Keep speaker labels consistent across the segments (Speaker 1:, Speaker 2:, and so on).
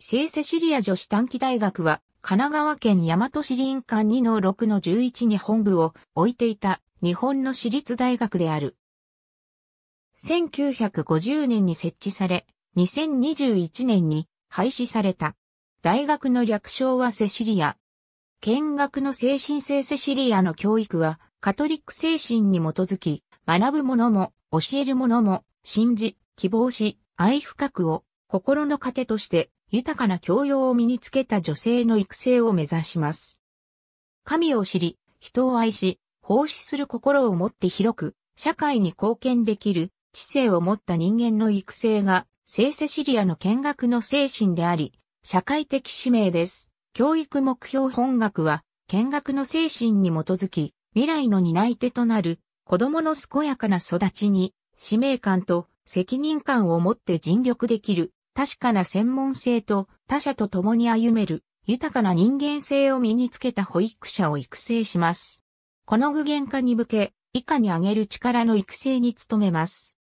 Speaker 1: 聖セシリア女子短期大学は、神奈川県大和市林間2の6の11に本部を置いていた日本の私立大学である。1950年に設置され、2021年に廃止された。大学の略称はセシリア。見学の精神性セシリアの教育は、カトリック精神に基づき、学ぶ者も、教える者も、信じ、希望し、愛深くを、心の糧として豊かな教養を身につけた女性の育成を目指します。神を知り、人を愛し、奉仕する心を持って広く、社会に貢献できる知性を持った人間の育成が、聖セシリアの見学の精神であり、社会的使命です。教育目標本学は、見学の精神に基づき、未来の担い手となる、子供の健やかな育ちに、使命感と責任感を持って尽力できる、確かな専門性と他者と共に歩める豊かな人間性を身につけた保育者を育成します。この具現化に向け、以下に挙げる力の育成に努めます。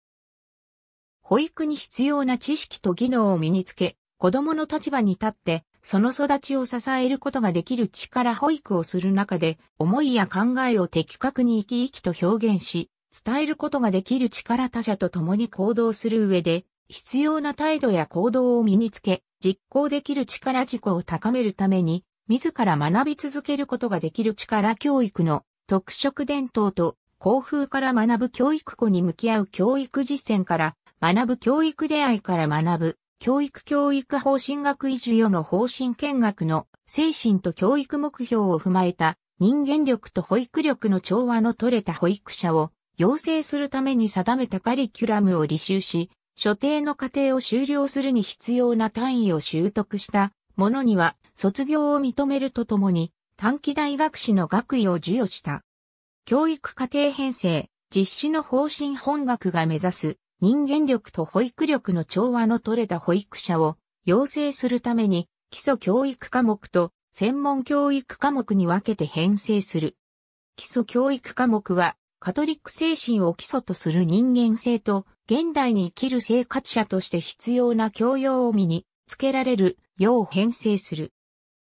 Speaker 1: 保育に必要な知識と技能を身につけ、子供の立場に立って、その育ちを支えることができる力保育をする中で、思いや考えを的確に生き生きと表現し、伝えることができる力他者と共に行動する上で、必要な態度や行動を身につけ、実行できる力自己を高めるために、自ら学び続けることができる力教育の特色伝統と校風から学ぶ教育子に向き合う教育実践から学ぶ教育出会いから学ぶ教育教育方針学維持与の方針見学の精神と教育目標を踏まえた人間力と保育力の調和の取れた保育者を養成するために定めたカリキュラムを履修し、所定の過程を終了するに必要な単位を習得した者には卒業を認めるとともに短期大学士の学位を授与した。教育課程編成、実施の方針本学が目指す人間力と保育力の調和の取れた保育者を養成するために基礎教育科目と専門教育科目に分けて編成する。基礎教育科目はカトリック精神を基礎とする人間性と現代に生きる生活者として必要な教養を身につけられるよう編成する。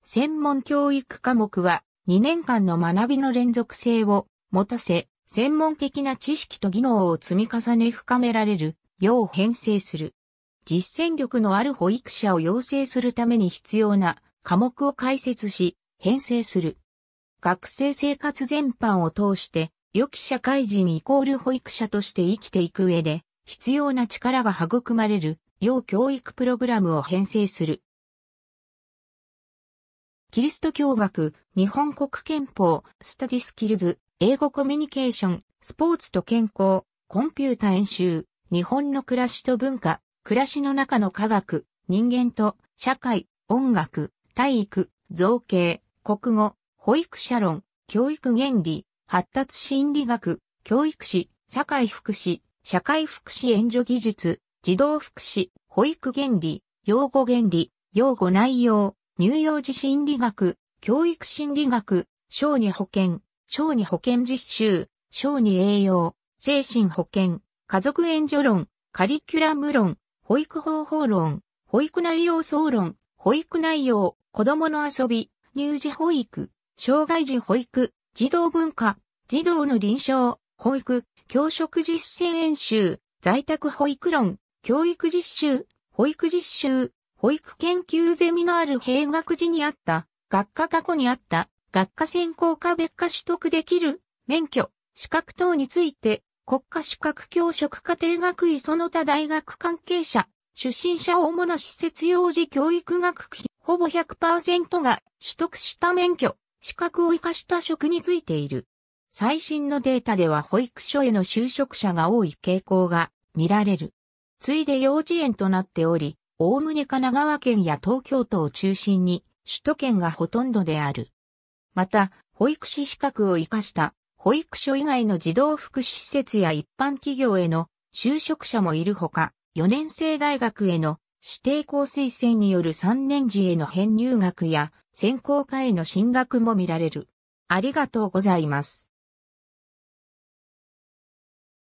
Speaker 1: 専門教育科目は2年間の学びの連続性を持たせ、専門的な知識と技能を積み重ね深められるよう編成する。実践力のある保育者を養成するために必要な科目を解説し、編成する。学生生活全般を通して、良き社会人イコール保育者として生きていく上で、必要な力が育まれる、要教育プログラムを編成する。キリスト教学、日本国憲法、スタディスキルズ、英語コミュニケーション、スポーツと健康、コンピュータ演習、日本の暮らしと文化、暮らしの中の科学、人間と社会、音楽、体育、造形、国語、保育者論、教育原理、発達心理学、教育史、社会福祉、社会福祉援助技術、児童福祉、保育原理、用護原理、用護内容、乳幼児心理学、教育心理学、小児保健、小児保健実習、小児栄養、精神保健、家族援助論、カリキュラム論、保育方法論、保育内容総論、保育内容、子供の遊び、乳児保育、障害児保育、児童文化、児童の臨床、保育、教職実践演習、在宅保育論、教育実習、保育実習、保育研究ゼミナール閉学時にあった、学科過去にあった、学科専攻科別科取得できる、免許、資格等について、国家資格教職家庭学位その他大学関係者、出身者主な施設用事教育学費、ほぼ100%が取得した免許、資格を活かした職についている。最新のデータでは保育所への就職者が多い傾向が見られる。ついで幼稚園となっており、おおむね神奈川県や東京都を中心に首都圏がほとんどである。また、保育士資格を活かした保育所以外の児童福祉施設や一般企業への就職者もいるほか、4年生大学への指定校推薦による3年次への編入学や専攻科への進学も見られる。ありがとうございます。